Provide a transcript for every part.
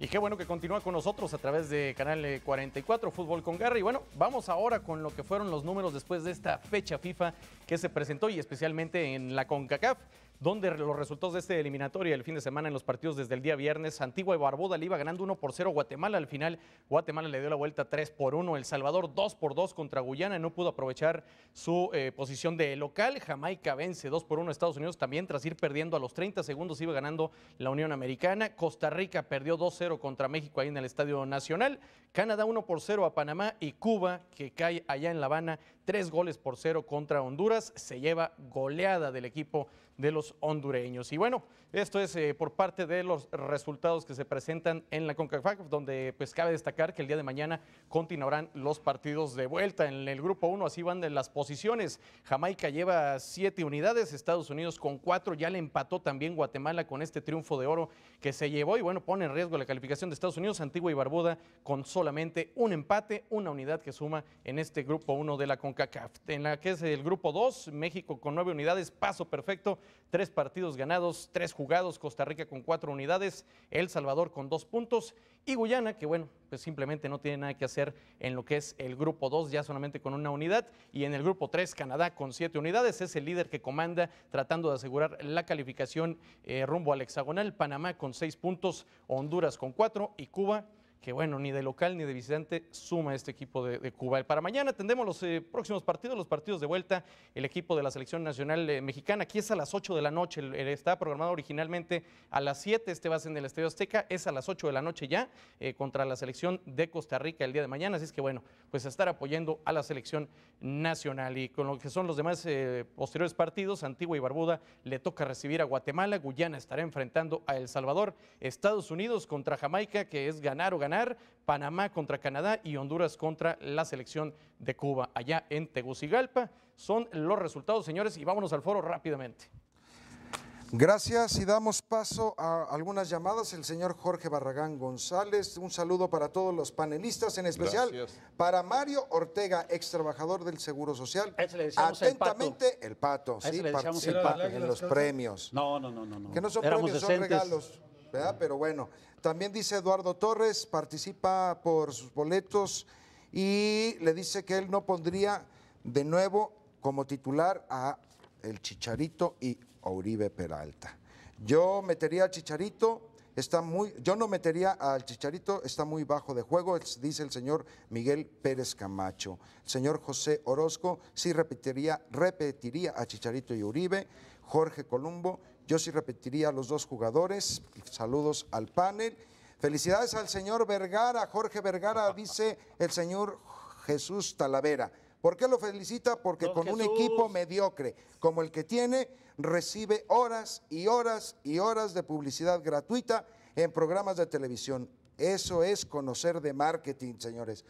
Y qué bueno que continúa con nosotros a través de Canal 44 eh, Fútbol con Garra. Y bueno, vamos ahora con lo que fueron los números después de esta fecha FIFA que se presentó y especialmente en la CONCACAF donde los resultados de este eliminatoria el fin de semana en los partidos desde el día viernes, Antigua y Barbuda le iba ganando 1 por 0 Guatemala al final, Guatemala le dio la vuelta 3 por 1, El Salvador 2 por 2 contra Guyana, no pudo aprovechar su eh, posición de local, Jamaica vence 2 por 1 Estados Unidos también tras ir perdiendo a los 30 segundos iba ganando la Unión Americana, Costa Rica perdió 2-0 contra México ahí en el Estadio Nacional, Canadá 1 por 0 a Panamá y Cuba que cae allá en La Habana tres goles por cero contra Honduras. Se lleva goleada del equipo de los hondureños. Y bueno, esto es eh, por parte de los resultados que se presentan en la CONCACAF, donde pues cabe destacar que el día de mañana continuarán los partidos de vuelta. En el grupo 1 así van las posiciones. Jamaica lleva siete unidades, Estados Unidos con cuatro, ya le empató también Guatemala con este triunfo de oro que se llevó y bueno, pone en riesgo la calificación de Estados Unidos, Antigua y Barbuda con solamente un empate, una unidad que suma en este grupo 1 de la CONCACAF. En la que es el grupo 2, México con nueve unidades, paso perfecto, tres partidos ganados, tres jugados, Costa Rica con cuatro unidades, El Salvador con dos puntos y Guyana, que bueno, pues simplemente no tiene nada que hacer en lo que es el grupo 2, ya solamente con una unidad, y en el grupo 3, Canadá con siete unidades, es el líder que comanda tratando de asegurar la calificación eh, rumbo al hexagonal, Panamá con seis puntos, Honduras con cuatro y Cuba que bueno, ni de local ni de visitante suma este equipo de, Cuba. Para mañana tendremos los eh, próximos partidos, los partidos de vuelta, el equipo de la Selección Nacional eh, Mexicana, aquí es a las 8 de la noche, está programado originalmente a las 7, este va a ser en el Estadio Azteca, es a las 8 de la noche ya, eh, contra la Selección de Costa Rica el día de mañana, así es que bueno, pues estar apoyando a la Selección Nacional y con lo que son los demás posteriores partidos, Antigua y Barbuda le toca recibir a Guatemala, Guyana estará enfrentando a El Salvador, Estados Unidos contra Jamaica, que es ganar o ganar Panamá contra Canadá y Honduras contra la selección de Cuba allá en Tegucigalpa. Son los resultados, señores, y vámonos al foro rápidamente. Gracias y damos paso a algunas llamadas. El señor Jorge Barragán González, un saludo para todos los panelistas, en especial para Mario Ortega, ex trabajador del Seguro Social. Atentamente el pato, sí, en los premios. No, no, no, no. no. Que no son premios, son regalos. Pero bueno, también dice Eduardo Torres, participa por sus boletos y le dice que él no pondría de nuevo como titular a el Chicharito y Uribe Peralta. Yo metería al Chicharito, está muy, yo no metería al Chicharito, está muy bajo de juego, dice el señor Miguel Pérez Camacho. El señor José Orozco sí repetiría, repetiría a Chicharito y Uribe, Jorge Columbo yo sí repetiría a los dos jugadores. Saludos al panel. Felicidades al señor Vergara, Jorge Vergara, dice el señor Jesús Talavera. ¿Por qué lo felicita? Porque con un equipo mediocre como el que tiene, recibe horas y horas y horas de publicidad gratuita en programas de televisión. Eso es conocer de marketing, señores.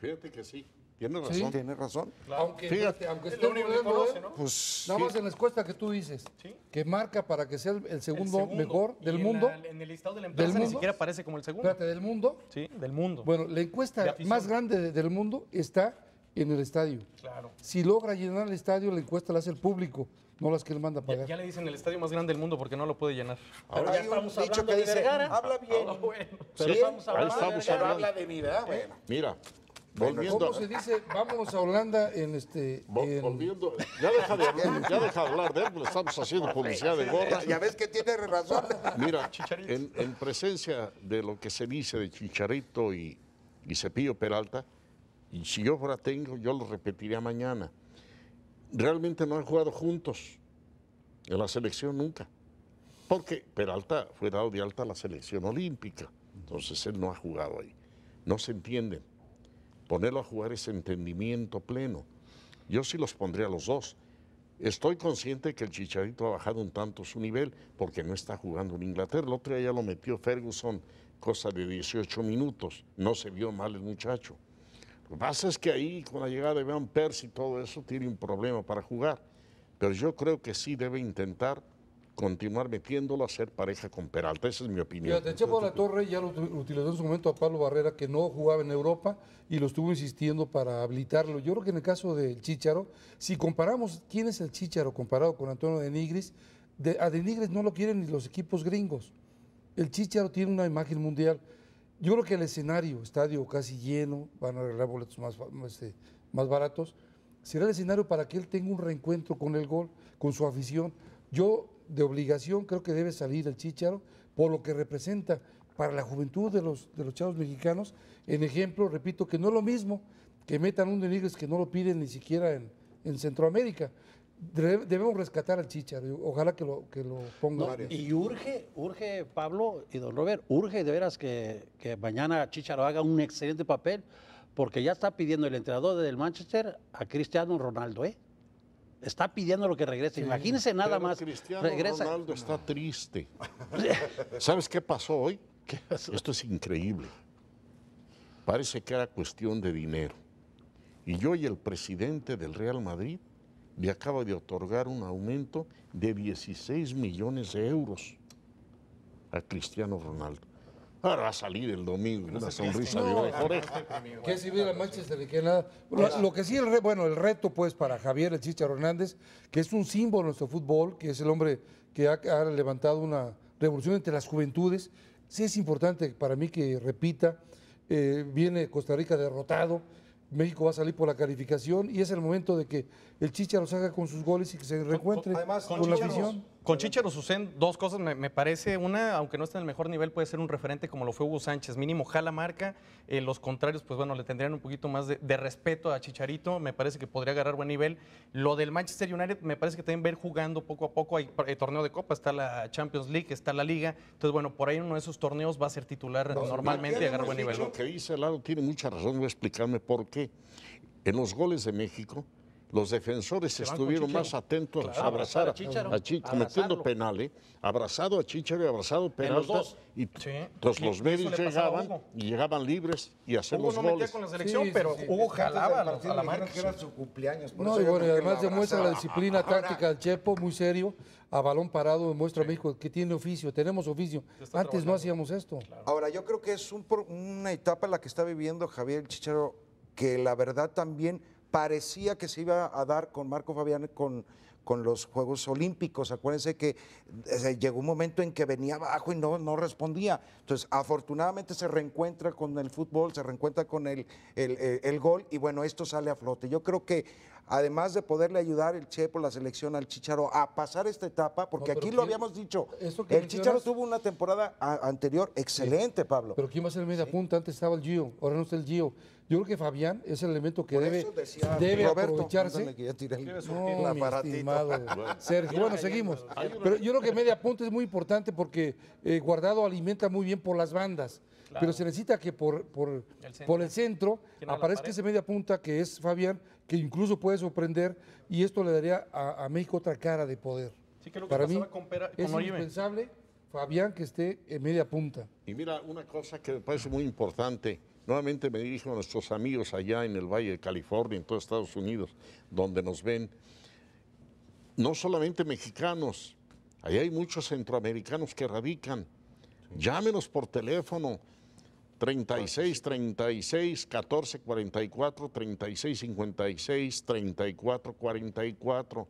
Fíjate que sí. Tienes razón. Sí. Tienes razón. Aunque, Fíjate, este, aunque esté un ¿no? pues, nada más en la encuesta que tú dices, ¿Sí? que marca para que sea el, segundo, mejor del mundo. En, el listado de la empresa ni siquiera aparece como el segundo. ¿del mundo? Sí, del mundo. Bueno, la encuesta más grande del mundo está en el estadio. Claro. Si logra llenar el estadio, la encuesta la hace el público, no las que él manda a pagar. Ya, le dicen el estadio más grande del mundo porque no lo puede llenar. Ahora ya estamos hablando que dice, de Habla bien. Ah, Pero estamos hablando habla de mi, Bueno. Mira. Volviendo, ¿Cómo se dice? Vamos a Holanda en este. Volviendo. Ya deja, de hablar, ya deja de hablar de él, estamos haciendo publicidad de gorra. Ya ves que tiene razón. Mira, en, presencia de lo que se dice de Chicharito y, y Cepillo Peralta, y si yo ahora tengo, yo lo repetiría mañana. Realmente no han jugado juntos en la selección nunca. Porque Peralta fue dado de alta a la selección olímpica. Entonces él no ha jugado ahí. No se entienden ponerlo a jugar ese entendimiento pleno. Yo sí los pondría a los dos. Estoy consciente que el Chicharito ha bajado un tanto su nivel porque no está jugando en Inglaterra. El otro día ya lo metió Ferguson, cosa de 18 minutos. No se vio mal el muchacho. Lo que pasa es que ahí, con la llegada de Van Persie y todo eso, tiene un problema para jugar. Pero yo creo que sí debe intentar continuar metiéndolo a ser pareja con Peralta. Esa es mi opinión. de Chapo La Torre ya lo utilizó en su momento a Pablo Barrera, que no jugaba en Europa, y lo estuvo insistiendo para habilitarlo. Yo creo que en el caso del Chícharo, si comparamos quién es el Chícharo comparado con Antonio de Nigris, de, a de Nigris no lo quieren ni los equipos gringos. El Chícharo tiene una imagen mundial. Yo creo que el escenario, estadio casi lleno, van a arreglar boletos más, este, más baratos, será el escenario para que él tenga un reencuentro con el gol, con su afición. Yo de obligación creo que debe salir el Chicharo por lo que representa para la juventud de los, de los chavos mexicanos. En ejemplo, repito, que no es lo mismo que metan un es que no lo piden ni siquiera en, Centroamérica. Debemos rescatar al Chicharo, ojalá que lo, que lo ponga. y urge, urge Pablo y don Robert, urge de veras que, que mañana Chicharo haga un excelente papel, porque ya está pidiendo el entrenador del Manchester a Cristiano Ronaldo, ¿eh? está pidiendo lo que regrese. Imagínense nada más. Cristiano regresa. Ronaldo está triste. ¿Sabes qué pasó hoy? Esto es increíble. Parece que era cuestión de dinero. Y yo y el presidente del Real Madrid le acaba de otorgar un aumento de 16 millones de euros a Cristiano Ronaldo para salir el domingo. Una sonrisa de oreja. Que si Manchester que nada. Lo que sí, el bueno, el reto pues para Javier el Chicharo Hernández, que es un símbolo de nuestro fútbol, que es el hombre que ha, levantado una revolución entre las juventudes. Sí es importante para mí que repita, eh, viene Costa Rica derrotado, México va a salir por la calificación y es el momento de que el Chicharo haga con sus goles y que se reencuentre con, la visión. Con Chicharo suceden dos cosas, me, parece. Una, aunque no esté en el mejor nivel, puede ser un referente como lo fue Hugo Sánchez. Mínimo jala marca. Eh, los contrarios, pues bueno, le tendrían un poquito más de, respeto a Chicharito. Me parece que podría agarrar buen nivel. Lo del Manchester United, me parece que también ver jugando poco a poco. Hay eh, torneo de Copa, está la Champions League, está la Liga. Entonces, bueno, por ahí uno de esos torneos va a ser titular normalmente y agarrar buen nivel. Lo que dice lado tiene mucha razón, voy explicarme por qué. En los goles de México, los defensores estuvieron más atentos a abrazar a, Chicharo, cometiendo penales, ¿eh? abrazado a Chicharo y abrazado Peralta. Y todos los medios llegaban y llegaban libres y hacían no goles. con la selección, pero Hugo jalaba a la, marca. que era su cumpleaños. No, además demuestra la disciplina táctica del Chepo, muy serio. A balón parado demuestra a México que tiene oficio, tenemos oficio. Antes no hacíamos esto. Ahora, yo creo que es una etapa en la que está viviendo Javier Chicharo que la verdad también parecía que se iba a dar con Marco Fabián con, con los Juegos Olímpicos. Acuérdense que llegó un momento en que venía abajo y no, no respondía. Entonces, afortunadamente se reencuentra con el fútbol, se reencuentra con el, el gol y bueno, esto sale a flote. Yo creo que además de poderle ayudar el Che por la selección al Chicharo a pasar esta etapa, porque aquí lo habíamos dicho, el Chicharo tuvo una temporada anterior excelente, Pablo. Pero ¿quién va a ser media punta? Antes estaba el Gio, ahora no está el Gio. Yo creo que Fabián es el elemento que debe, debe aprovecharse. no, Bueno, seguimos. Pero yo creo que media punta es muy importante porque eh, Guardado alimenta muy bien por las bandas. pero se necesita que por, por, Por el centro aparezca ese media punta que es Fabián que incluso puede sorprender y esto le daría a, México otra cara de poder. Para mí es Fabián, que esté en media punta. Y mira, una cosa que me parece muy importante, nuevamente me dirijo a nuestros amigos allá en el Valle de California, en todos Estados Unidos, donde nos ven, no solamente mexicanos, ahí hay muchos centroamericanos que radican. Llámenos por teléfono, 36 36 14 44 36 56 34 44.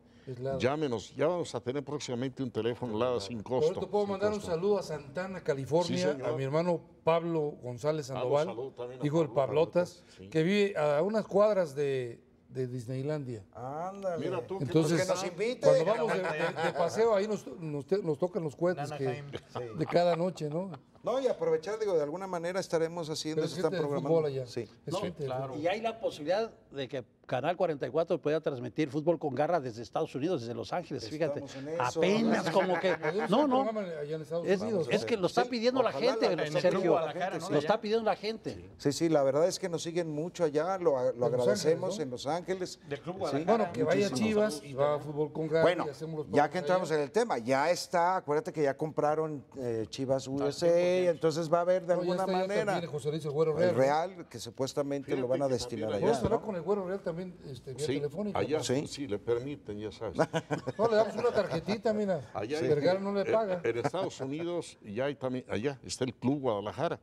Llámenos, ya vamos a tener próximamente un teléfono lado sin costo. puedo mandar un saludo a Santana, California, a mi hermano Pablo González Sandoval, hijo del Pablotas, que vive a unas cuadras de, de Disneylandia. Ándale. Mira tú, Entonces, Cuando vamos de, paseo, ahí nos, tocan los cuentos de cada noche, ¿no? No, y aprovechar, digo, de alguna manera estaremos haciendo, esta Sí. claro. Y hay la posibilidad de que Canal 44 pueda transmitir fútbol con garra desde Estados Unidos, desde Los Ángeles, fíjate. Apenas como que. No, no. Es, que lo está pidiendo la gente, Sergio. Lo está pidiendo la gente. Sí, sí, la verdad es que nos siguen mucho allá, lo, agradecemos en Los Ángeles. Bueno, que vaya Chivas y va a fútbol con garra. Bueno, ya que entramos en el tema, ya está, acuérdate que ya compraron eh, Chivas ah, USA, entonces va a haber de alguna manera. el Real, que supuestamente lo van a destinar allá. con el Real este, telefónica. Allá sí. le permiten, ya sabes. No, le damos una tarjetita, mira. Allá no le eh, paga. En, Estados Unidos, ya hay también, allá está el Club Guadalajara.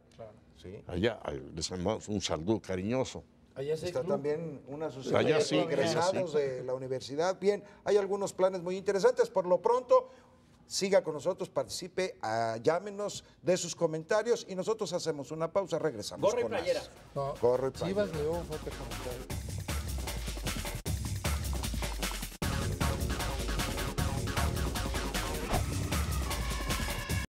Allá les mandamos un saludo cariñoso. Allá es Está también una asociación de sí, egresados de la universidad. Bien, hay algunos planes muy interesantes. Por lo pronto, siga con nosotros, participe, ah, llámenos de sus comentarios y nosotros hacemos una pausa, regresamos. Corre con playera. Corre